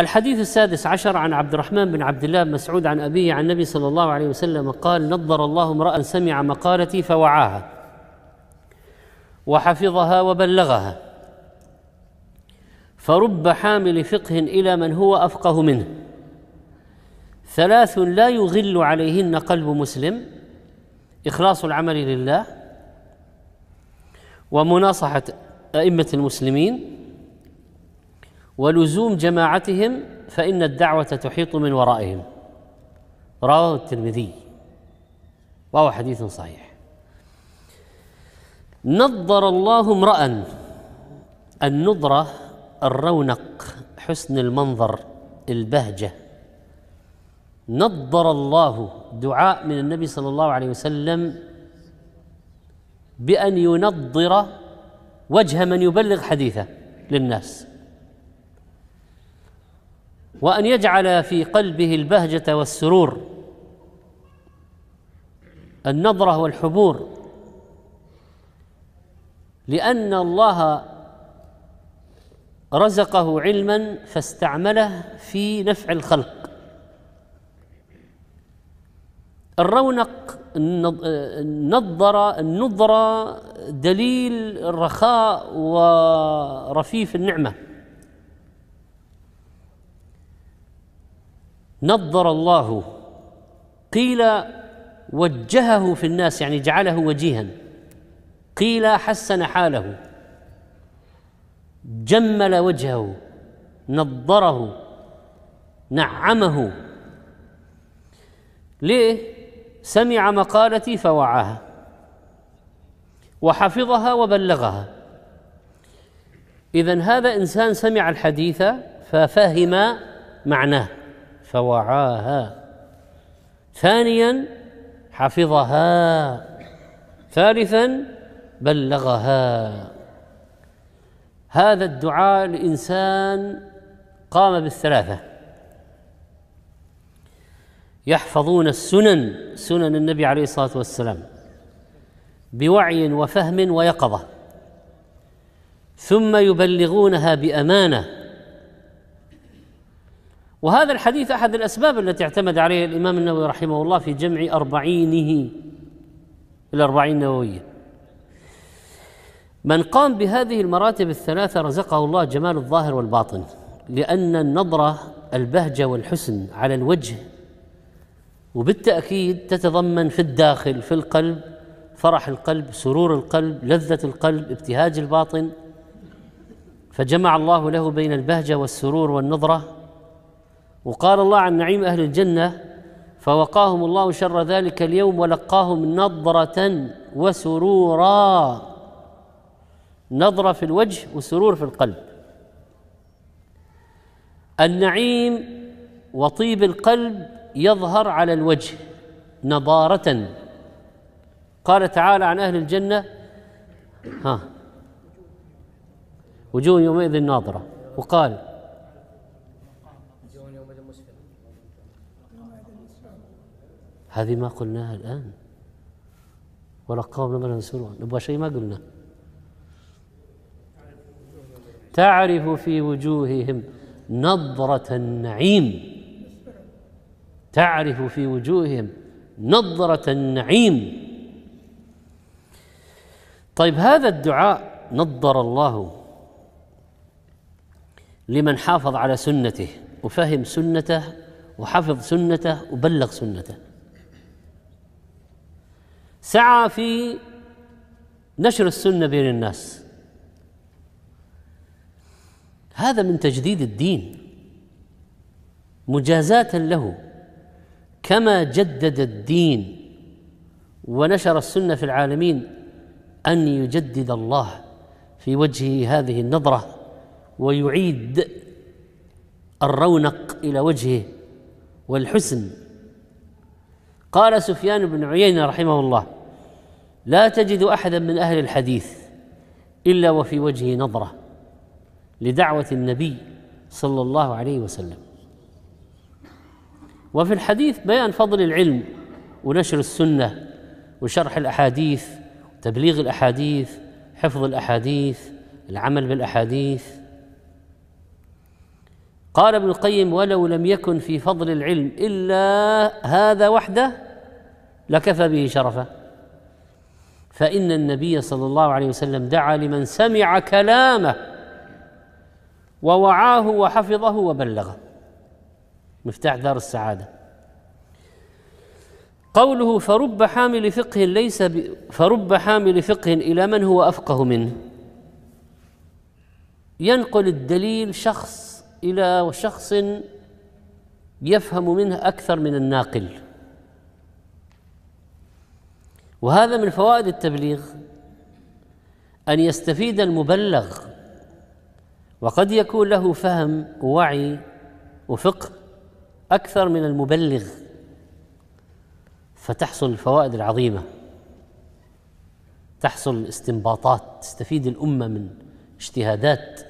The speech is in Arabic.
الحديث السادس عشر عن عبد الرحمن بن عبد الله بن مسعود عن أبيه عن النبي صلى الله عليه وسلم قال نظر الله امرأ سمع مقالتي فوعاها وحفظها وبلغها فرب حامل فقه إلى من هو أفقه منه ثلاث لا يغل عليهن قلب مسلم إخلاص العمل لله ومناصحة أئمة المسلمين ولزوم جماعتهم فإن الدعوة تحيط من ورائهم رواه الترمذي وهو حديث صحيح نظر الله امرأ النظرة الرونق حسن المنظر البهجة نظر الله دعاء من النبي صلى الله عليه وسلم بأن ينظر وجه من يبلغ حديثه للناس وان يجعل في قلبه البهجه والسرور النضره والحبور لان الله رزقه علما فاستعمله في نفع الخلق الرونق النضرة النضرة دليل الرخاء ورفيف النعمه نظر الله قيل وجهه في الناس يعني جعله وجيها قيل حسن حاله جمل وجهه نظره نعمه ليه سمع مقالتي فوعاها وحفظها وبلغها اذا هذا انسان سمع الحديث ففهم معناه فوعاها ثانيا حفظها ثالثا بلغها هذا الدعاء الانسان قام بالثلاثه يحفظون السنن سنن النبي عليه الصلاه والسلام بوعي وفهم ويقظه ثم يبلغونها بامانه وهذا الحديث أحد الأسباب التي اعتمد عليها الإمام النووي رحمه الله في جمع أربعينه الأربعين النووية من قام بهذه المراتب الثلاثة رزقه الله جمال الظاهر والباطن لأن النظرة البهجة والحسن على الوجه وبالتأكيد تتضمن في الداخل في القلب فرح القلب سرور القلب لذة القلب ابتهاج الباطن فجمع الله له بين البهجة والسرور والنظرة وقال الله عن نعيم أهل الجنة فوقاهم الله شر ذلك اليوم ولقاهم نظرة وسرورا نظرة في الوجه وسرور في القلب النعيم وطيب القلب يظهر على الوجه نضارة قال تعالى عن أهل الجنة ها وجوه يومئذ ناظرة وقال هذه ما قلناها الآن ولقاهم قوم لما نبغى شيء ما قلنا تعرف في وجوههم نظرة النعيم تعرف في وجوههم نظرة النعيم طيب هذا الدعاء نظر الله لمن حافظ على سنته وفهم سنته وحفظ سنته وبلغ سنته سعى في نشر السنه بين الناس هذا من تجديد الدين مجازاه له كما جدد الدين ونشر السنه في العالمين ان يجدد الله في وجهه هذه النظره ويعيد الرونق الى وجهه والحسن قال سفيان بن عيينة رحمه الله لا تجد أحدا من أهل الحديث إلا وفي وجهه نظرة لدعوة النبي صلى الله عليه وسلم وفي الحديث بيان فضل العلم ونشر السنة وشرح الأحاديث تبليغ الأحاديث حفظ الأحاديث العمل بالأحاديث قال ابن القيم ولو لم يكن في فضل العلم الا هذا وحده لكفى به شرفه فان النبي صلى الله عليه وسلم دعا لمن سمع كلامه ووعاه وحفظه وبلغه مفتاح دار السعاده قوله فرب حامل فقه ليس ب... فرب حامل فقه الى من هو افقه منه ينقل الدليل شخص الى شخص يفهم منه اكثر من الناقل وهذا من فوائد التبليغ ان يستفيد المبلغ وقد يكون له فهم ووعي وفقه اكثر من المبلغ فتحصل الفوائد العظيمه تحصل استنباطات تستفيد الامه من اجتهادات